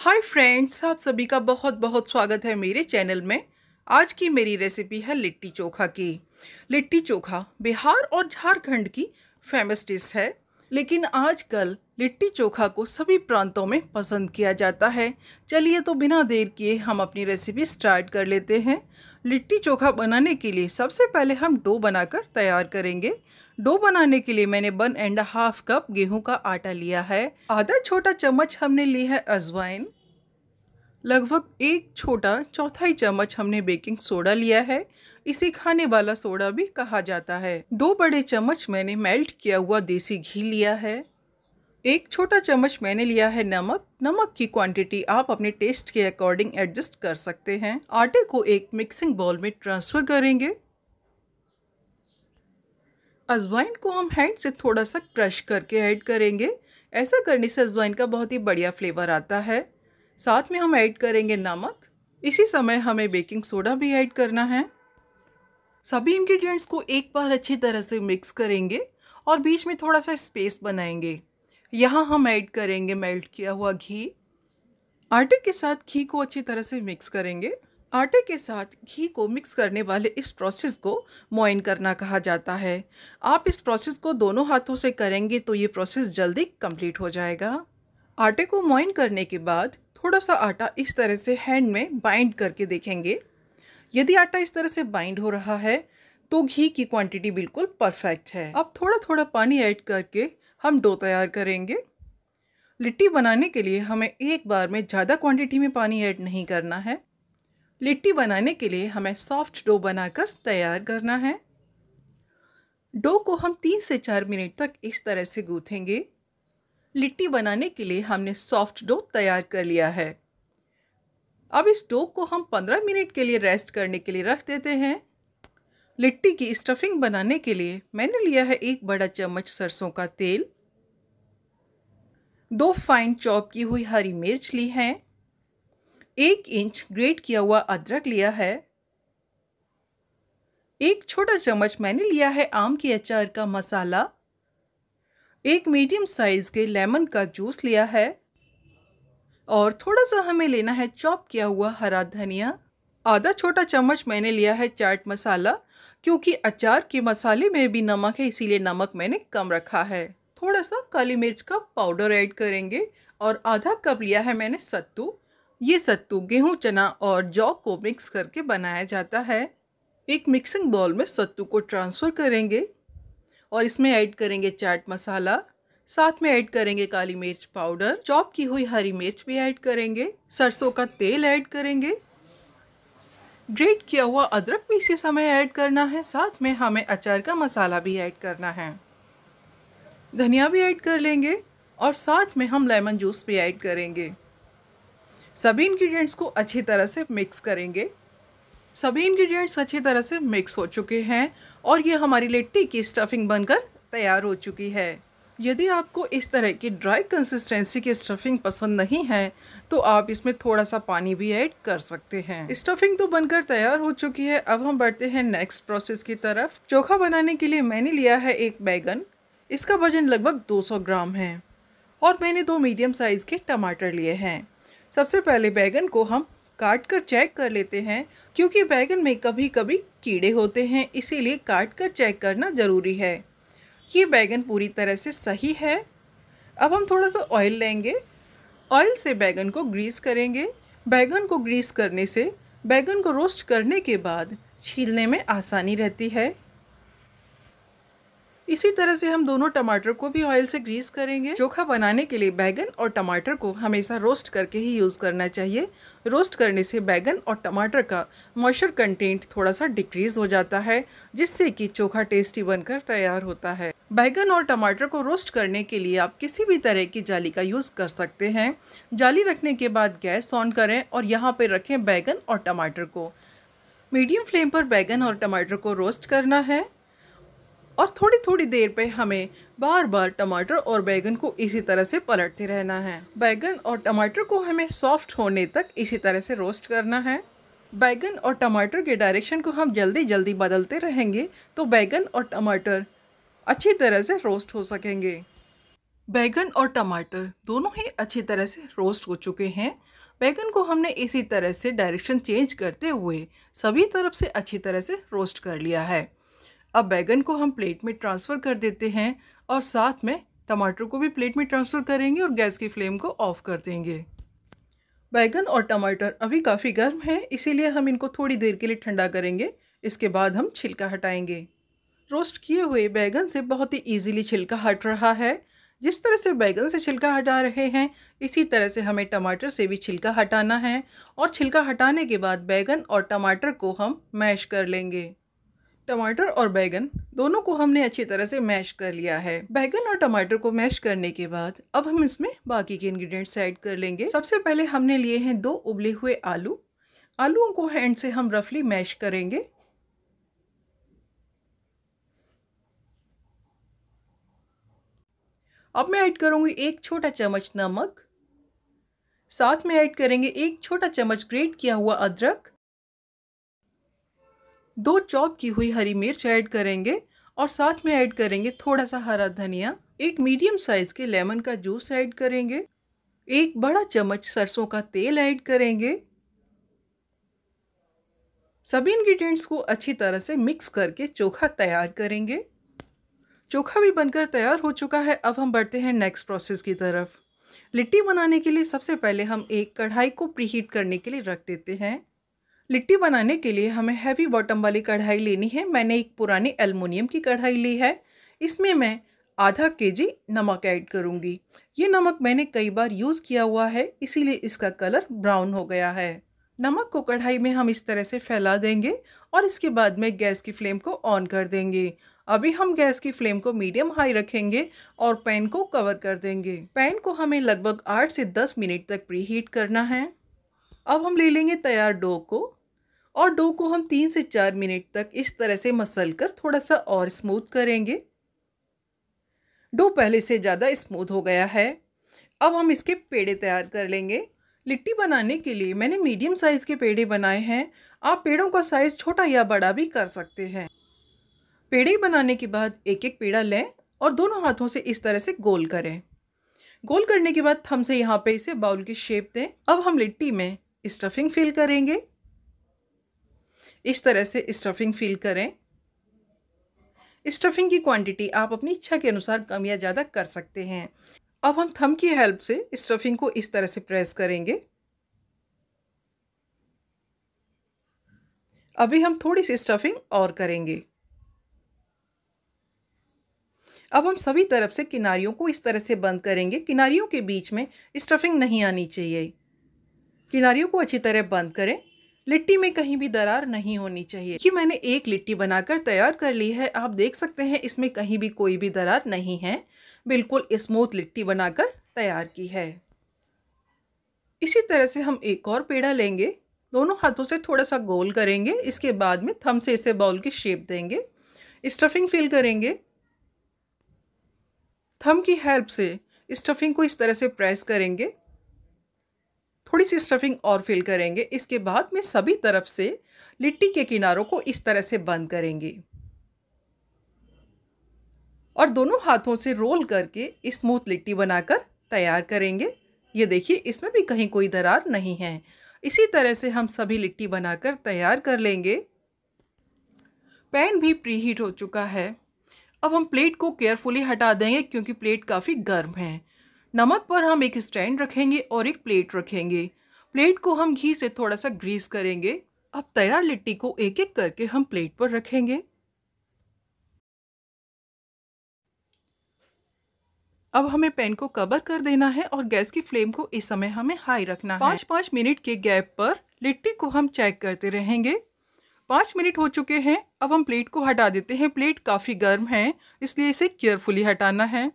hi friends आप सभी का बहुत बहुत स्वागत है मेरे चैनल में आज की मेरी रेसिपी है लिट्टी चोखा की लिट्टी चोखा बिहार और झारखंड की फेमस डिश है लेकिन आजकल लिट्टी चोखा को सभी प्रांतों में पसंद किया जाता है चलिए तो बिना देर किए हम अपनी रेसिपी स्टार्ट कर लेते हैं लिट्टी चोखा बनाने के लिए सबसे पहले हम डो बनाकर तैयार करेंगे डो बनाने के लिए मैंने वन एंड हाफ कप गेहूं का आटा लिया है आधा छोटा चम्मच हमने ली है अजवाइन लगभग एक छोटा चौथाई चम्मच हमने बेकिंग सोडा लिया है इसे खाने वाला सोडा भी कहा जाता है दो बड़े चम्मच मैंने मेल्ट किया हुआ देसी घी लिया है एक छोटा चम्मच मैंने लिया है नमक नमक की क्वांटिटी आप अपने टेस्ट के अकॉर्डिंग एडजस्ट कर सकते हैं आटे को एक मिक्सिंग बॉल में ट्रांसफ़र करेंगे अजवाइन को हम हैंड से थोड़ा सा क्रश करके ऐड करेंगे ऐसा करने से अजवाइन का बहुत ही बढ़िया फ्लेवर आता है साथ में हम ऐड करेंगे नमक इसी समय हमें बेकिंग सोडा भी ऐड करना है सभी इंग्रेडिएंट्स को एक बार अच्छी तरह से मिक्स करेंगे और बीच में थोड़ा सा स्पेस बनाएंगे यहाँ हम ऐड करेंगे मेल्ट किया हुआ घी आटे के साथ घी को अच्छी तरह से मिक्स करेंगे आटे के साथ घी को मिक्स करने वाले इस प्रोसेस को मोइन करना कहा जाता है आप इस प्रोसेस को दोनों हाथों से करेंगे तो ये प्रोसेस जल्दी कंप्लीट हो जाएगा आटे को मोइन करने के बाद थोड़ा सा आटा इस तरह से हैंड में बाइंड करके देखेंगे यदि आटा इस तरह से बाइंड हो रहा है तो घी की क्वांटिटी बिल्कुल परफेक्ट है अब थोड़ा थोड़ा पानी ऐड करके हम डो तैयार करेंगे लिट्टी बनाने के लिए हमें एक बार में ज़्यादा क्वांटिटी में पानी ऐड नहीं करना है लिट्टी बनाने के लिए हमें सॉफ्ट डो बनाकर तैयार करना है डो को हम तीन से चार मिनट तक इस तरह से गूँथेंगे लिट्टी बनाने के लिए हमने सॉफ्ट डो तैयार कर लिया है अब इस डो को हम पंद्रह मिनट के लिए रेस्ट करने के लिए रख देते हैं लिट्टी की स्टफिंग बनाने के लिए मैंने लिया है एक बड़ा चम्मच सरसों का तेल दो फाइन चॉप की हुई हरी मिर्च ली है एक इंच ग्रेट किया हुआ अदरक लिया है एक छोटा चम्मच मैंने लिया है आम के अचार का मसाला एक मीडियम साइज़ के लेमन का जूस लिया है और थोड़ा सा हमें लेना है चॉप किया हुआ हरा धनिया आधा छोटा चम्मच मैंने लिया है चाट मसाला क्योंकि अचार के मसाले में भी नमक है इसीलिए नमक मैंने कम रखा है थोड़ा सा काली मिर्च का पाउडर ऐड करेंगे और आधा कप लिया है मैंने सत्तू ये सत्तू गेहूँ चना और जौ को मिक्स करके बनाया जाता है एक मिक्सिंग बॉल में सत्तू को ट्रांसफ़र करेंगे और इसमें ऐड करेंगे चाट मसाला साथ में ऐड करेंगे काली मिर्च पाउडर चॉप की हुई हरी मिर्च भी ऐड करेंगे सरसों का तेल ऐड करेंगे ग्रेट किया हुआ अदरक भी इसी समय ऐड करना है साथ में हमें अचार का मसाला भी ऐड करना है धनिया भी ऐड कर लेंगे और साथ में हम लेमन जूस भी ऐड करेंगे सभी इंग्रेडिएंट्स को अच्छी तरह से मिक्स करेंगे सभी इंग्रेडिएंट्स अच्छी तरह से मिक्स हो चुके हैं और ये हमारी लिट्टी की स्टफिंग बनकर तैयार हो चुकी है यदि आपको इस तरह की ड्राई कंसिस्टेंसी की स्टफिंग पसंद नहीं है तो आप इसमें थोड़ा सा पानी भी ऐड कर सकते हैं स्टफिंग तो बनकर तैयार हो चुकी है अब हम बढ़ते हैं नेक्स्ट प्रोसेस की तरफ चोखा बनाने के लिए मैंने लिया है एक बैगन इसका वजन लगभग 200 ग्राम है और मैंने दो मीडियम साइज़ के टमाटर लिए हैं सबसे पहले बैगन को हम काट कर चेक कर लेते हैं क्योंकि बैगन में कभी कभी कीड़े होते हैं इसीलिए काट कर चेक करना ज़रूरी है ये बैगन पूरी तरह से सही है अब हम थोड़ा सा ऑयल लेंगे ऑयल से बैगन को ग्रीस करेंगे बैगन को ग्रीस करने से बैगन को रोस्ट करने के बाद छीलने में आसानी रहती है इसी तरह से हम दोनों टमाटर को भी ऑयल से ग्रीस करेंगे चोखा बनाने के लिए बैगन और टमाटर को हमेशा रोस्ट करके ही यूज़ करना चाहिए रोस्ट करने से बैगन और टमाटर का मॉइस्चर कंटेंट थोड़ा सा डिक्रीज हो जाता है जिससे कि चोखा टेस्टी बनकर तैयार होता है बैगन और टमाटर को रोस्ट करने के लिए आप किसी भी तरह की जाली का यूज़ कर सकते हैं जाली रखने के बाद गैस ऑन करें और यहाँ पर रखें बैगन और टमाटर को मीडियम फ्लेम पर बैगन और टमाटर को रोस्ट करना है और थोड़ी थोड़ी देर पे हमें बार बार टमाटर और बैगन को इसी तरह से पलटते रहना है बैगन और टमाटर को हमें सॉफ्ट होने तक इसी तरह से रोस्ट करना है बैगन और टमाटर के डायरेक्शन को हम जल्दी जल्दी बदलते रहेंगे तो बैगन और टमाटर अच्छी तरह से रोस्ट हो सकेंगे बैगन और टमाटर दोनों ही अच्छी तरह से रोस्ट हो चुके हैं बैगन को हमने इसी तरह से डायरेक्शन चेंज करते हुए सभी तरफ से अच्छी तरह से रोस्ट कर लिया है अब बैगन को हम प्लेट में ट्रांसफ़र कर देते हैं और साथ में टमाटर को भी प्लेट में ट्रांसफ़र करेंगे और गैस की फ्लेम को ऑफ़ कर देंगे बैगन और टमाटर अभी काफ़ी गर्म हैं इसीलिए हम इनको थोड़ी देर के लिए ठंडा करेंगे इसके बाद हम छिलका हटाएंगे रोस्ट किए हुए बैगन से बहुत ही ईजीली छिलका हट रहा है जिस तरह से बैगन से छिलका हटा रहे हैं इसी तरह से हमें टमाटर से भी छिलका हटाना है और छिलका हटाने के बाद बैगन और टमाटर को हम मैश कर लेंगे टमाटर और बैगन दोनों को हमने अच्छी तरह से मैश कर लिया है बैगन और टमाटर को मैश करने के बाद अब हम इसमें बाकी के इंग्रेडिएंट्स ऐड कर लेंगे सबसे पहले हमने लिए हैं दो उबले हुए आलू आलूओं को हैंड से हम रफली मैश करेंगे अब मैं ऐड करूंगी एक छोटा चम्मच नमक साथ में ऐड करेंगे एक छोटा चम्मच ग्रेट किया हुआ अदरक दो चॉप की हुई हरी मिर्च ऐड करेंगे और साथ में ऐड करेंगे थोड़ा सा हरा धनिया एक मीडियम साइज़ के लेमन का जूस ऐड करेंगे एक बड़ा चम्मच सरसों का तेल ऐड करेंगे सभी इंग्रेडिएंट्स को अच्छी तरह से मिक्स करके चोखा तैयार करेंगे चोखा भी बनकर तैयार हो चुका है अब हम बढ़ते हैं नेक्स्ट प्रोसेस की तरफ लिट्टी बनाने के लिए सबसे पहले हम एक कढ़ाई को प्रीहीट करने के लिए रख देते हैं लिट्टी बनाने के लिए हमें हैवी बॉटम वाली कढ़ाई लेनी है मैंने एक पुरानी एलमोनियम की कढ़ाई ली है इसमें मैं आधा के जी नमक ऐड करूँगी ये नमक मैंने कई बार यूज़ किया हुआ है इसीलिए इसका कलर ब्राउन हो गया है नमक को कढ़ाई में हम इस तरह से फैला देंगे और इसके बाद में गैस की फ्लेम को ऑन कर देंगे अभी हम गैस की फ्लेम को मीडियम हाई रखेंगे और पैन को कवर कर देंगे पैन को हमें लगभग आठ से दस मिनट तक प्री हीट करना है अब हम ले लेंगे तैयार डो को और डो को हम तीन से चार मिनट तक इस तरह से मसल कर थोड़ा सा और स्मूथ करेंगे डो पहले से ज़्यादा स्मूथ हो गया है अब हम इसके पेड़े तैयार कर लेंगे लिट्टी बनाने के लिए मैंने मीडियम साइज़ के पेड़े बनाए हैं आप पेड़ों का साइज़ छोटा या बड़ा भी कर सकते हैं पेड़े बनाने के बाद एक एक पेड़ा लें और दोनों हाथों से इस तरह से गोल करें गोल करने के बाद थम से यहाँ पे इसे बाउल की शेप दें अब हम लिट्टी में स्टफिंग फिल करेंगे इस तरह से स्टफिंग फील करें स्टफिंग की क्वांटिटी आप अपनी इच्छा के अनुसार कम या ज़्यादा कर सकते हैं अब हम थम की हेल्प से स्टफिंग को इस तरह से प्रेस करेंगे अभी हम थोड़ी सी स्टफिंग और करेंगे अब हम सभी तरफ से किनारियों को इस तरह से बंद करेंगे किनारियों के बीच में स्टफिंग नहीं आनी चाहिए किनारियों को अच्छी तरह बंद करें लिट्टी में कहीं भी दरार नहीं होनी चाहिए ये मैंने एक लिट्टी बनाकर तैयार कर ली है आप देख सकते हैं इसमें कहीं भी कोई भी दरार नहीं है बिल्कुल स्मूथ लिट्टी बनाकर तैयार की है इसी तरह से हम एक और पेड़ा लेंगे दोनों हाथों से थोड़ा सा गोल करेंगे इसके बाद में थम से इसे बॉल की शेप देंगे स्टफिंग फिल करेंगे थम की हेल्प से स्टफिंग को इस तरह से प्रेस करेंगे थोड़ी सी स्टफिंग और फिल करेंगे इसके बाद में सभी तरफ से लिट्टी के किनारों को इस तरह से बंद करेंगे और दोनों हाथों से रोल करके स्मूथ लिट्टी बनाकर तैयार करेंगे ये देखिए इसमें भी कहीं कोई दरार नहीं है इसी तरह से हम सभी लिट्टी बनाकर तैयार कर लेंगे पैन भी प्री हीट हो चुका है अब हम प्लेट को केयरफुली हटा देंगे क्योंकि प्लेट काफ़ी गर्म है नमक पर हम एक स्टैंड रखेंगे और एक प्लेट रखेंगे प्लेट को हम घी से थोड़ा सा ग्रीस करेंगे अब तैयार लिट्टी को एक एक करके हम प्लेट पर रखेंगे अब हमें पैन को कवर कर देना है और गैस की फ्लेम को इस समय हमें हाई रखना है पाँच पाँच मिनट के गैप पर लिट्टी को हम चेक करते रहेंगे पाँच मिनट हो चुके हैं अब हम प्लेट को हटा देते हैं प्लेट काफ़ी गर्म है इसलिए इसे केयरफुली हटाना है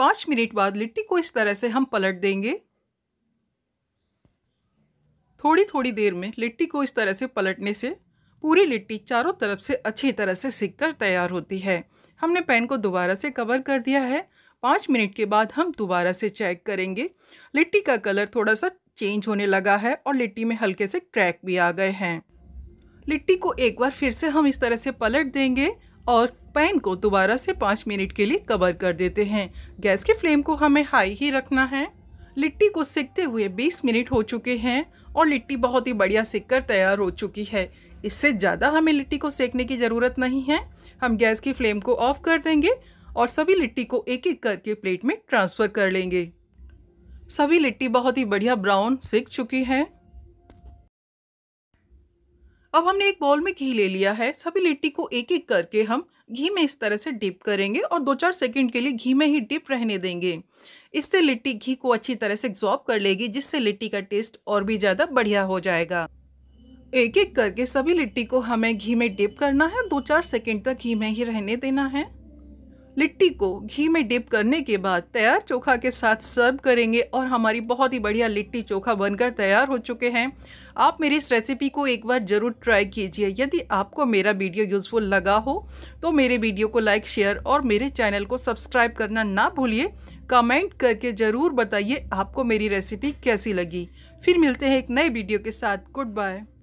पाँच मिनट बाद लिट्टी को इस तरह से हम पलट देंगे थोड़ी थोड़ी देर में लिट्टी को इस तरह से पलटने से पूरी लिट्टी चारों तरफ से अच्छी तरह से सिक कर तैयार होती है हमने पैन को दोबारा से कवर कर दिया है पाँच मिनट के बाद हम दोबारा से चेक करेंगे लिट्टी का कलर थोड़ा सा चेंज होने लगा है और लिट्टी में हल्के से क्रैक भी आ गए हैं लिट्टी को एक बार फिर से हम इस तरह से पलट देंगे और पैन को दोबारा से पाँच मिनट के लिए कवर कर देते हैं गैस की फ्लेम को हमें हाई ही रखना है लिट्टी को सिकते हुए 20 मिनट हो चुके हैं और लिट्टी बहुत ही बढ़िया सिक कर तैयार हो चुकी है इससे ज़्यादा हमें लिट्टी को सेकने की ज़रूरत नहीं है हम गैस की फ्लेम को ऑफ कर देंगे और सभी लिट्टी को एक एक करके प्लेट में ट्रांसफ़र कर लेंगे सभी लिट्टी बहुत ही बढ़िया ब्राउन सिक चुकी है अब हमने एक बॉल में घी ले लिया है सभी लिट्टी को एक एक करके हम घी में इस तरह से डिप करेंगे और दो चार सेकंड के लिए घी में ही डिप रहने देंगे इससे लिट्टी घी को अच्छी तरह से एग्जॉर्ब कर लेगी जिससे लिट्टी का टेस्ट और भी ज़्यादा बढ़िया हो जाएगा एक एक करके सभी लिट्टी को हमें घी में डिप करना है दो चार सेकेंड तक घी में ही रहने देना है लिट्टी को घी में डिप करने के बाद तैयार चोखा के साथ सर्व करेंगे और हमारी बहुत ही बढ़िया लिट्टी चोखा बनकर तैयार हो चुके हैं आप मेरी इस रेसिपी को एक बार ज़रूर ट्राई कीजिए यदि आपको मेरा वीडियो यूज़फुल लगा हो तो मेरे वीडियो को लाइक शेयर और मेरे चैनल को सब्सक्राइब करना ना भूलिए कमेंट करके ज़रूर बताइए आपको मेरी रेसिपी कैसी लगी फिर मिलते हैं एक नए वीडियो के साथ गुड बाय